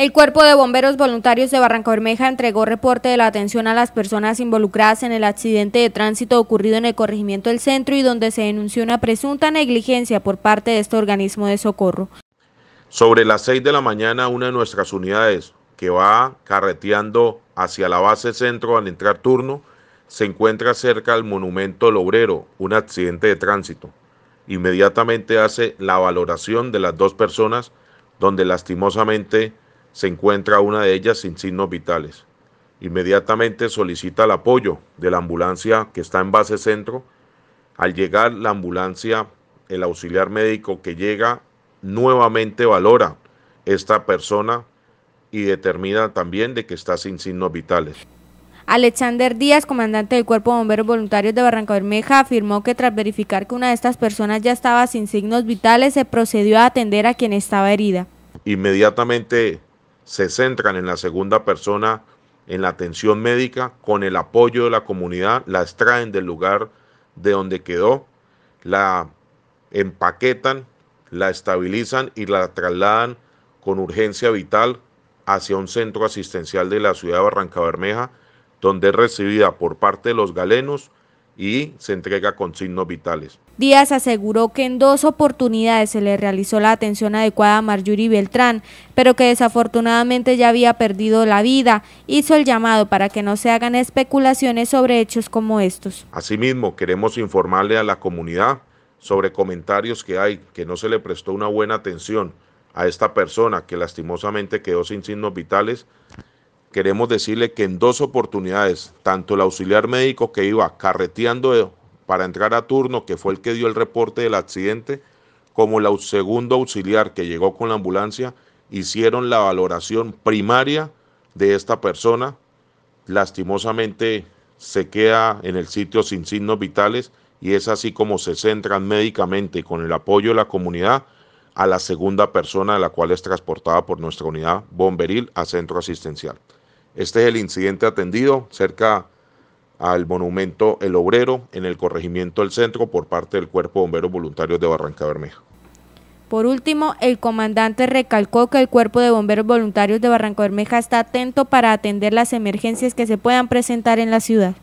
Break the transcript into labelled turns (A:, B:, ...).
A: El Cuerpo de Bomberos Voluntarios de Barranco Bermeja entregó reporte de la atención a las personas involucradas en el accidente de tránsito ocurrido en el corregimiento del centro y donde se denunció una presunta negligencia por parte de este organismo de socorro.
B: Sobre las 6 de la mañana, una de nuestras unidades que va carreteando hacia la base centro al entrar turno, se encuentra cerca del monumento del obrero, un accidente de tránsito. Inmediatamente hace la valoración de las dos personas, donde lastimosamente se encuentra una de ellas sin signos vitales. Inmediatamente solicita el apoyo de la ambulancia que está en base centro. Al llegar la ambulancia, el auxiliar médico que llega nuevamente valora esta persona y determina también de que está sin signos vitales.
A: Alexander Díaz, comandante del Cuerpo de Bomberos Voluntarios de Barranca Bermeja, afirmó que tras verificar que una de estas personas ya estaba sin signos vitales, se procedió a atender a quien estaba herida.
B: Inmediatamente se centran en la segunda persona, en la atención médica, con el apoyo de la comunidad, la extraen del lugar de donde quedó, la empaquetan, la estabilizan y la trasladan con urgencia vital hacia un centro asistencial de la ciudad de Barranca Bermeja, donde es recibida por parte de los galenos y se entrega con signos vitales.
A: Díaz aseguró que en dos oportunidades se le realizó la atención adecuada a Marjorie Beltrán, pero que desafortunadamente ya había perdido la vida. Hizo el llamado para que no se hagan especulaciones sobre hechos como estos.
B: Asimismo, queremos informarle a la comunidad sobre comentarios que hay, que no se le prestó una buena atención a esta persona que lastimosamente quedó sin signos vitales queremos decirle que en dos oportunidades, tanto el auxiliar médico que iba carreteando para entrar a turno, que fue el que dio el reporte del accidente, como el segundo auxiliar que llegó con la ambulancia, hicieron la valoración primaria de esta persona. Lastimosamente se queda en el sitio sin signos vitales y es así como se centran médicamente y con el apoyo de la comunidad a la segunda persona, la cual es transportada por nuestra unidad bomberil a centro asistencial. Este es el incidente atendido cerca al monumento El Obrero en el corregimiento del centro por parte del Cuerpo de Bomberos Voluntarios de Barranca Bermeja.
A: Por último, el comandante recalcó que el Cuerpo de Bomberos Voluntarios de Barranca Bermeja está atento para atender las emergencias que se puedan presentar en la ciudad.